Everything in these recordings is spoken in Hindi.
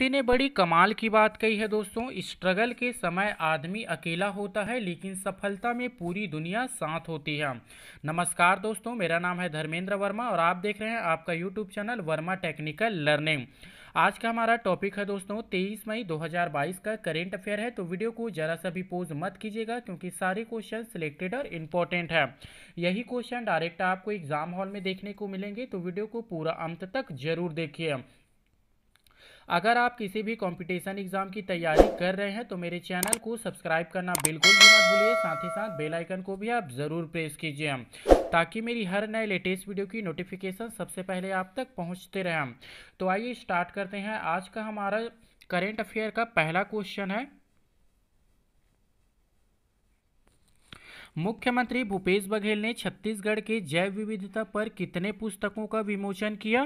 किसी ने बड़ी कमाल की बात कही है दोस्तों स्ट्रगल के समय आदमी अकेला होता है लेकिन सफलता में पूरी दुनिया साथ होती है नमस्कार दोस्तों मेरा नाम है धर्मेंद्र वर्मा और आप देख रहे हैं आपका YouTube channel Verma technical learning आज का हमारा टॉपिक है दोस्तों 23 मई 2022 का करेंट अफेयर है तो वीडियो को ज़रा सा भी पोज मत कीजिएगा क्योंकि सारे क्वेश्चन सिलेक्टेड और इम्पोर्टेंट है यही क्वेश्चन डायरेक्ट आपको एग्जाम हॉल में देखने को मिलेंगे तो वीडियो को पूरा अंत तक जरूर देखिए अगर आप किसी भी कॉम्पिटिशन एग्जाम की तैयारी कर रहे हैं तो मेरे चैनल को सब्सक्राइब करना बिल्कुल भी मत भूलिए साथ ही साथ बेल आइकन को भी आप ज़रूर प्रेस कीजिए ताकि मेरी हर नए लेटेस्ट वीडियो की नोटिफिकेशन सबसे पहले आप तक पहुँचते रहें तो आइए स्टार्ट करते हैं आज का हमारा करेंट अफेयर का पहला क्वेश्चन है मुख्यमंत्री भूपेश बघेल ने छत्तीसगढ़ के जैव विविधता पर कितने पुस्तकों का विमोचन किया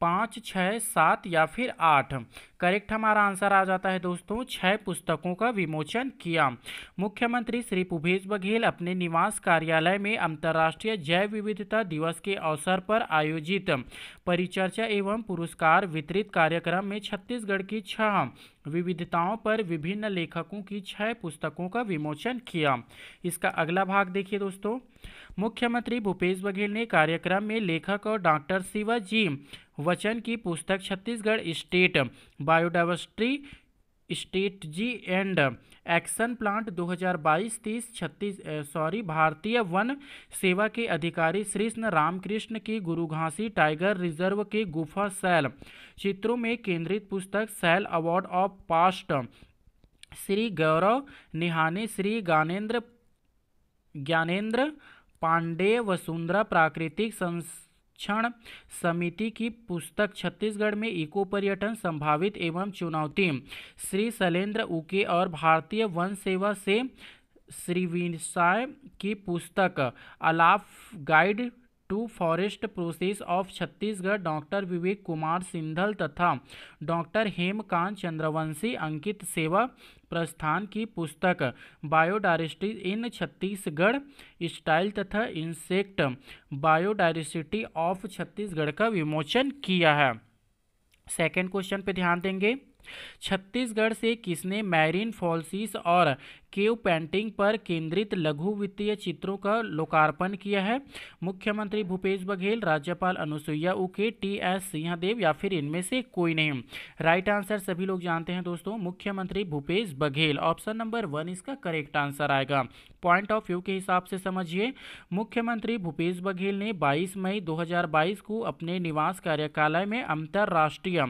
पाँच छः सात या फिर आठ करेक्ट हमारा आंसर आ जाता है दोस्तों छः पुस्तकों का विमोचन किया मुख्यमंत्री श्री भूपेश बघेल अपने निवास कार्यालय में अंतर्राष्ट्रीय जैव विविधता दिवस के अवसर पर आयोजित परिचर्चा एवं पुरस्कार वितरित कार्यक्रम में छत्तीसगढ़ की छह विविधताओं पर विभिन्न लेखकों की छह पुस्तकों का विमोचन किया इसका अगला भाग देखिए दोस्तों मुख्यमंत्री भूपेश बघेल ने कार्यक्रम में लेखक और डॉक्टर शिवाजी वचन की पुस्तक Chhattisgarh state biodiversity strategy and action plant 2022 तीस छत्तीस सॉरी भारतीय वन सेवा के अधिकारी श्रीष्ण रामकृष्ण की गुरुघासी टाइगर रिजर्व के गुफा सेल चित्रों में केंद्रित पुस्तक सैल award of past Shri Gaurav Nihane Shri Gyanendra Gyanendra Pandey वसुंधरा प्राकृतिक संस संरक्षण समिति की पुस्तक छत्तीसगढ़ में इको पर्यटन संभावित एवं चुनौती श्री शैलेंद्र उके और भारतीय वन सेवा से श्रीविसाय की पुस्तक अलाफ guide to forest process of Chhattisgarh doctor Vivek Kumar Sindhal तथा डॉक्टर हेमकांत चंद्रवंशी अंकित सेवा प्रस्थान की पुस्तक बायोडायरेसिटी इन छत्तीसगढ़ स्टाइल तथा इंसेक्ट बायोडायरेसिटी ऑफ छत्तीसगढ़ का विमोचन किया है सेकेंड क्वेश्चन पे ध्यान देंगे छत्तीसगढ़ से किसने मैरिन फॉल्सिस और केव पेंटिंग पर केंद्रित लघु वित्तीय चित्रों का लोकार्पण किया है मुख्यमंत्री भूपेश बघेल राज्यपाल अनुसुईया उके टी एस सिंहदेव या फिर इनमें से कोई नहीं राइट आंसर सभी लोग जानते हैं दोस्तों मुख्यमंत्री Bhupesh Baghel option number one इसका करेक्ट आंसर आएगा पॉइंट ऑफ व्यू के हिसाब से समझिए मुख्यमंत्री भूपेश बघेल ने 22 मई 2022 को अपने निवास कार्यकालय में अंतर्राष्ट्रीय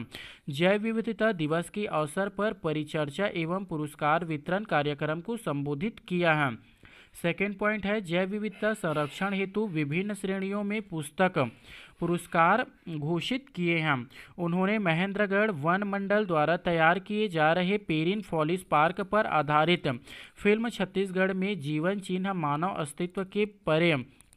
जैव विविधता दिवस के अवसर पर परिचर्चा एवं पुरस्कार वितरण कार्यक्रम को संबोधित किया है सेकेंड पॉइंट है जैव विविधता संरक्षण हेतु विभिन्न श्रेणियों में पुस्तक पुरस्कार घोषित किए हैं उन्होंने महेंद्रगढ़ वन मंडल द्वारा तैयार किए जा रहे पेरिन फॉलिस पार्क पर आधारित फिल्म छत्तीसगढ़ में जीवन चिन्ह मानव अस्तित्व के परे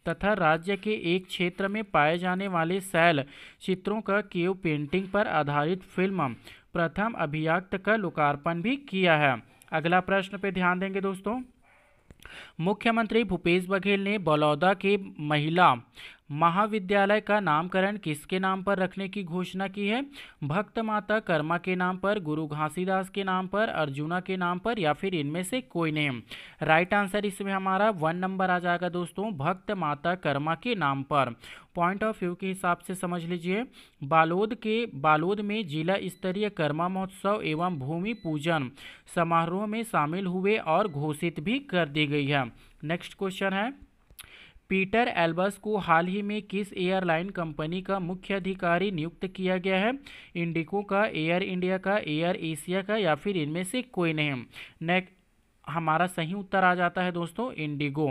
तथा राज्य के एक क्षेत्र में पाए जाने वाले शैल चित्रों का केव पेंटिंग पर आधारित फिल्म प्रथम अभियक्त का लोकार्पण भी किया है अगला प्रश्न पे ध्यान देंगे दोस्तों मुख्यमंत्री भूपेश बघेल ने बलौदा के महिला महाविद्यालय का नामकरण किसके नाम पर रखने की घोषणा की है भक्त माता कर्मा के नाम पर गुरु घासीदास के नाम पर अर्जुना के नाम पर या फिर इनमें से कोई नेम राइट आंसर इसमें हमारा वन नंबर आ जाएगा दोस्तों भक्त माता कर्मा के नाम पर पॉइंट ऑफ व्यू के हिसाब से समझ लीजिए बालोद के बालोद में जिला स्तरीय कर्मा महोत्सव एवं भूमि पूजन समारोह में शामिल हुए और घोषित भी कर दी गई है नेक्स्ट क्वेश्चन है पीटर एल्बस को हाल ही में किस एयरलाइन कंपनी का मुख्य अधिकारी नियुक्त किया गया है इंडिको का एयर इंडिया का एयर एशिया का या फिर इनमें से कोई नहीं नेक्स्ट हमारा सही उत्तर आ जाता है दोस्तों इंडिगो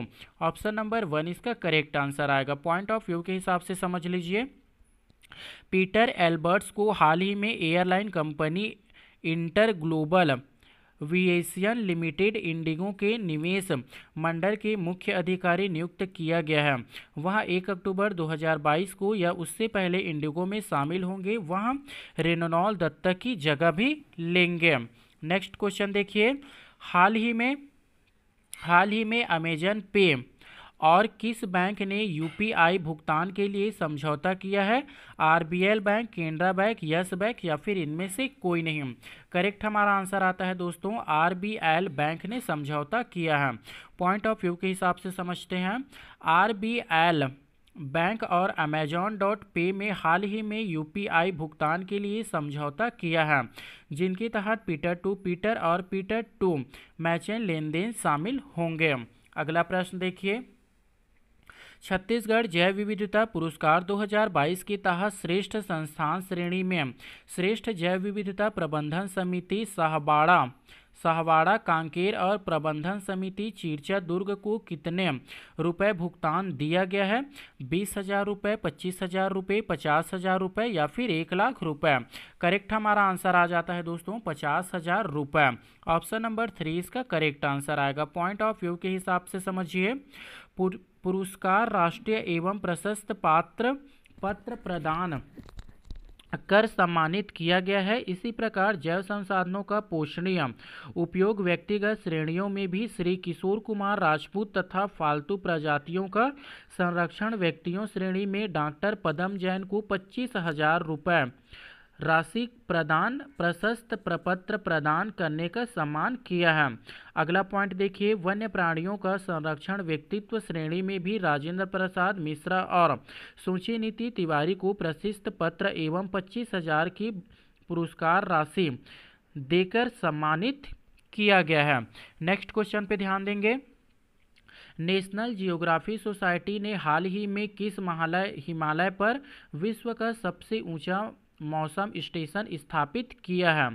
ऑप्शन नंबर वन इसका करेक्ट आंसर आएगा पॉइंट ऑफ व्यू के हिसाब से समझ लीजिए पीटर एल्बर्ट्स को हाल ही में airline company inter global VACL limited IndiGo के निवेश मंडल के मुख्य अधिकारी नियुक्त किया गया है वह 1 अक्टूबर 2022 को या उससे पहले इंडिगो में शामिल होंगे वह रेनोनॉल दत्ता की जगह भी लेंगे नेक्स्ट क्वेश्चन देखिए हाल ही में हाल ही में अमेजन पे और किस बैंक ने यूपीआई भुगतान के लिए समझौता किया है RBL bank Canara bank Yes bank या फिर इनमें से कोई नहीं करेक्ट हमारा आंसर आता है दोस्तों आरबीएल बैंक ने समझौता किया है पॉइंट ऑफ व्यू के हिसाब से समझते हैं आरबीएल बैंक और अमेजॉन डॉट पे में हाल ही में यूपीआई भुगतान के लिए समझौता किया है जिनके तहत पीटर टू पीटर और पीटर टू मैचें लेन देन शामिल होंगे अगला प्रश्न देखिए छत्तीसगढ़ जैव विविधता पुरस्कार 2022 के तहत श्रेष्ठ संस्थान श्रेणी में श्रेष्ठ जैव विविधता प्रबंधन समिति सहबाड़ा सहवाड़ा कांकेर और प्रबंधन समिति चिरचा दुर्ग को कितने रुपए भुगतान दिया गया है बीस हजार रुपये पच्चीस हजार रुपये पचास हजार रुपये या फिर एक लाख रुपए करेक्ट हमारा आंसर आ जाता है दोस्तों पचास हजार रुपये ऑप्शन नंबर थ्री इसका करेक्ट आंसर आएगा पॉइंट ऑफ व्यू के हिसाब से समझिए पुरस्कार राष्ट्रीय एवं प्रशस्त पात्र पत्र प्रदान कर सम्मानित किया गया है इसी प्रकार जैव संसाधनों का पोषणीय उपयोग व्यक्तिगत श्रेणियों में भी श्री किशोर कुमार राजपूत तथा फालतू प्रजातियों का संरक्षण व्यक्तियों श्रेणी में डॉक्टर पदम जैन को पच्चीस हजार रुपये राशि प्रदान प्रशस्त प्रपत्र प्रदान करने का सम्मान किया है अगला पॉइंट देखिए वन्य प्राणियों का संरक्षण व्यक्तित्व श्रेणी में भी राजेंद्र प्रसाद मिश्रा और सूची नीति तिवारी को प्रशस्त पत्र एवं पच्चीस हजार की पुरस्कार राशि देकर सम्मानित किया गया है नेक्स्ट क्वेश्चन पे ध्यान देंगे नेशनल जियोग्राफी सोसाइटी ने हाल ही में किस महालय हिमालय पर विश्व का सबसे ऊंचा मौसम स्टेशन स्थापित किया है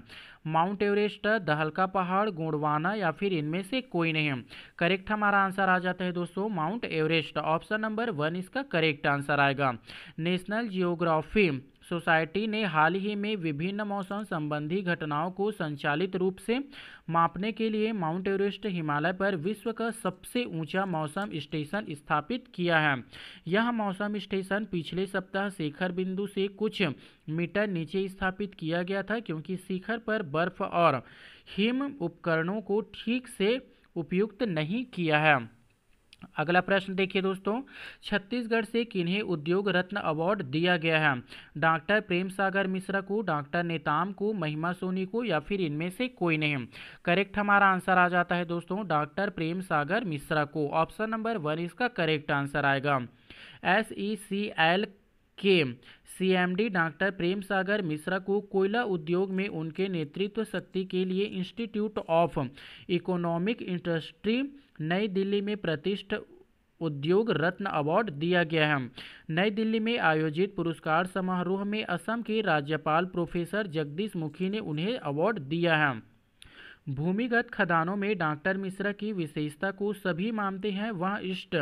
माउंट एवरेस्ट दहलका पहाड़ गोंडवाना या फिर इनमें से कोई नहीं करेक्ट हमारा आंसर आ जाता है दोस्तों Mount Everest option number one इसका करेक्ट आंसर आएगा नेशनल जियोग्राफी सोसाइटी ने हाल ही में विभिन्न मौसम संबंधी घटनाओं को संचालित रूप से मापने के लिए माउंट एवरेस्ट हिमालय पर विश्व का सबसे ऊंचा मौसम स्टेशन स्थापित किया है यह मौसम स्टेशन पिछले सप्ताह शिखर बिंदु से कुछ मीटर नीचे स्थापित किया गया था क्योंकि शिखर पर बर्फ और हिम उपकरणों को ठीक से उपयुक्त नहीं किया है अगला प्रश्न देखिए दोस्तों छत्तीसगढ़ से किन्हें उद्योग रत्न अवार्ड दिया गया है डॉक्टर प्रेम सागर मिश्रा को डॉक्टर नेताम को महिमा सोनी को या फिर इनमें से कोई नहीं करेक्ट हमारा आंसर आ जाता है दोस्तों डॉक्टर प्रेम सागर मिश्रा को ऑप्शन नंबर वन इसका करेक्ट आंसर आएगा एस ई सी एल के सीएमडी डॉक्टर प्रेम सागर मिश्रा को कोयला उद्योग में उनके नेतृत्व शक्ति के लिए इंस्टीट्यूट ऑफ इकोनॉमिक इंडस्ट्री नई दिल्ली में प्रतिष्ठा उद्योग रत्न अवार्ड दिया गया है नई दिल्ली में आयोजित पुरस्कार समारोह में असम के राज्यपाल प्रोफेसर जगदीश मुखी ने उन्हें अवार्ड दिया है भूमिगत खदानों में डॉक्टर मिश्रा की विशेषता को सभी मानते हैं वह इष्ट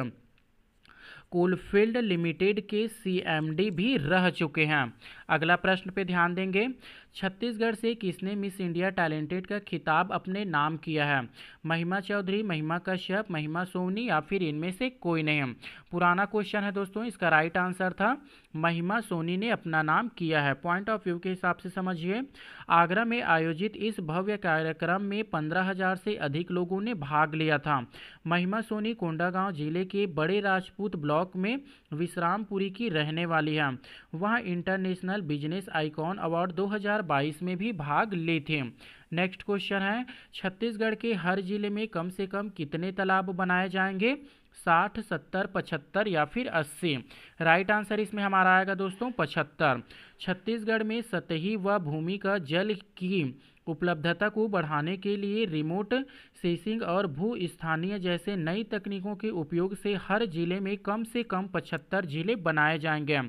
कोलफील्ड लिमिटेड के सीएमडी भी रह चुके हैं अगला प्रश्न पे ध्यान देंगे छत्तीसगढ़ से किसने मिस इंडिया टैलेंटेड का खिताब अपने नाम किया है महिमा चौधरी महिमा कश्यप महिमा सोनी या फिर इनमें से कोई नहीं पुराना क्वेश्चन है दोस्तों इसका राइट आंसर था महिमा सोनी ने अपना नाम किया है पॉइंट ऑफ व्यू के हिसाब से समझिए आगरा में आयोजित इस भव्य कार्यक्रम में पंद्रह हजार से अधिक लोगों ने भाग लिया था महिमा सोनी कोंडागांव जिले के बड़े राजपूत ब्लॉक में विश्रामपुरी की रहने वाली है वह इंटरनेशनल बिजनेस आइकॉन अवार्ड दो में भी भाग ली थी नेक्स्ट क्वेश्चन है छत्तीसगढ़ के हर जिले में कम से कम कितने तालाब बनाए जाएंगे साठ सत्तर पचहत्तर या फिर अस्सी राइट आंसर इसमें हमारा आएगा दोस्तों पचहत्तर छत्तीसगढ़ में सतही व भूमि का जल की उपलब्धता को बढ़ाने के लिए रिमोट सेसिंग और भू स्थानीय जैसे नई तकनीकों के उपयोग से हर जिले में कम से कम पचहत्तर जिले बनाए जाएंगे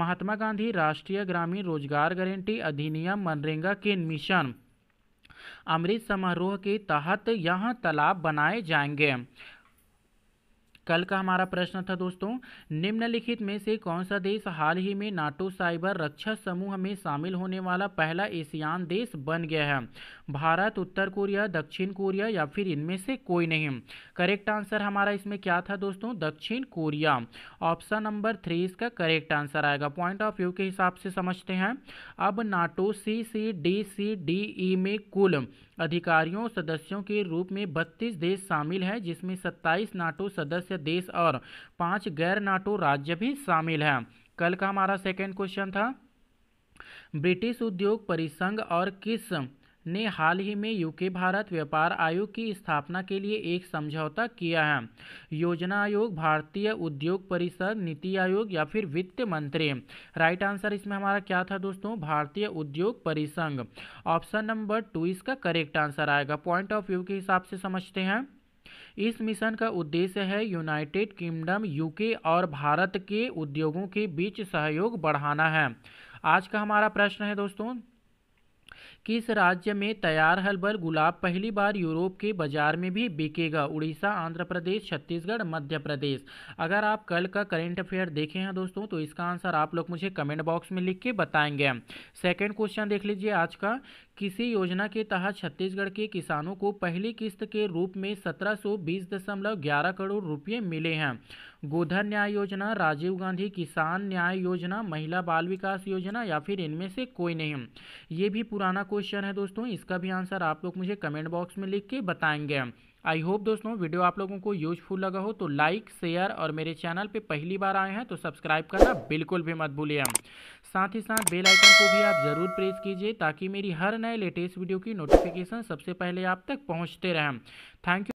महात्मा गांधी राष्ट्रीय ग्रामीण रोजगार गारंटी अधिनियम मनरेगा के मिशन अमृत समारोह के तहत यहाँ तालाब बनाए जाएंगे कल का हमारा प्रश्न था दोस्तों निम्नलिखित में से कौन सा देश हाल ही में नाटो साइबर रक्षा समूह में शामिल होने वाला पहला एशियान देश बन गया है भारत उत्तर कोरिया दक्षिण कोरिया या फिर इनमें से कोई नहीं करेक्ट आंसर हमारा इसमें क्या था दोस्तों दक्षिण कोरिया ऑप्शन नंबर थ्री इसका करेक्ट आंसर आएगा पॉइंट ऑफ व्यू के हिसाब से समझते हैं अब NATO C C D C D E में कुल अधिकारियों सदस्यों के रूप में बत्तीस देश शामिल हैं जिसमें सत्ताईस नाटो सदस्य देश और पांच गैर नाटो राज्य भी शामिल हैं कल का हमारा सेकेंड क्वेश्चन था ब्रिटिश उद्योग परिसंघ और किस ने हाल ही में यूके भारत व्यापार आयोग की स्थापना के लिए एक समझौता किया है योजना आयोग भारतीय उद्योग परिषद नीति आयोग या फिर वित्त मंत्री राइट आंसर इसमें हमारा क्या था दोस्तों भारतीय उद्योग परिसंघ ऑप्शन नंबर टू इसका करेक्ट आंसर आएगा पॉइंट ऑफ व्यू के हिसाब से समझते हैं इस मिशन का उद्देश्य है यूनाइटेड किंगडम यूके और भारत के उद्योगों के बीच सहयोग बढ़ाना है आज का हमारा प्रश्न है दोस्तों किस राज्य में तैयार हलबल गुलाब पहली बार यूरोप के बाजार में भी बिकेगा उड़ीसा आंध्र प्रदेश छत्तीसगढ़ मध्य प्रदेश अगर आप कल का करेंट अफेयर देखे हैं दोस्तों तो इसका आंसर आप लोग मुझे कमेंट बॉक्स में लिख के बताएंगे सेकेंड क्वेश्चन देख लीजिए आज का किसी योजना के तहत छत्तीसगढ़ के किसानों को पहली किस्त के रूप में सत्रह करोड़ रुपये मिले हैं गोधन न्याय योजना राजीव गांधी किसान न्याय योजना महिला बाल विकास योजना या फिर इनमें से कोई नहीं ये भी पुराना क्वेश्चन है दोस्तों इसका भी आंसर आप लोग मुझे कमेंट बॉक्स में लिख के बताएंगे आई होप दोस्तों वीडियो आप लोगों को यूजफुल लगा हो तो लाइक शेयर और मेरे चैनल पे पहली बार आए हैं तो सब्सक्राइब करना बिल्कुल भी मत भूलिए साथ ही साथ बेल आइकन को भी आप ज़रूर प्रेस कीजिए ताकि मेरी हर नए लेटेस्ट वीडियो की नोटिफिकेशन सबसे पहले आप तक पहुंचते रहें थैंक यू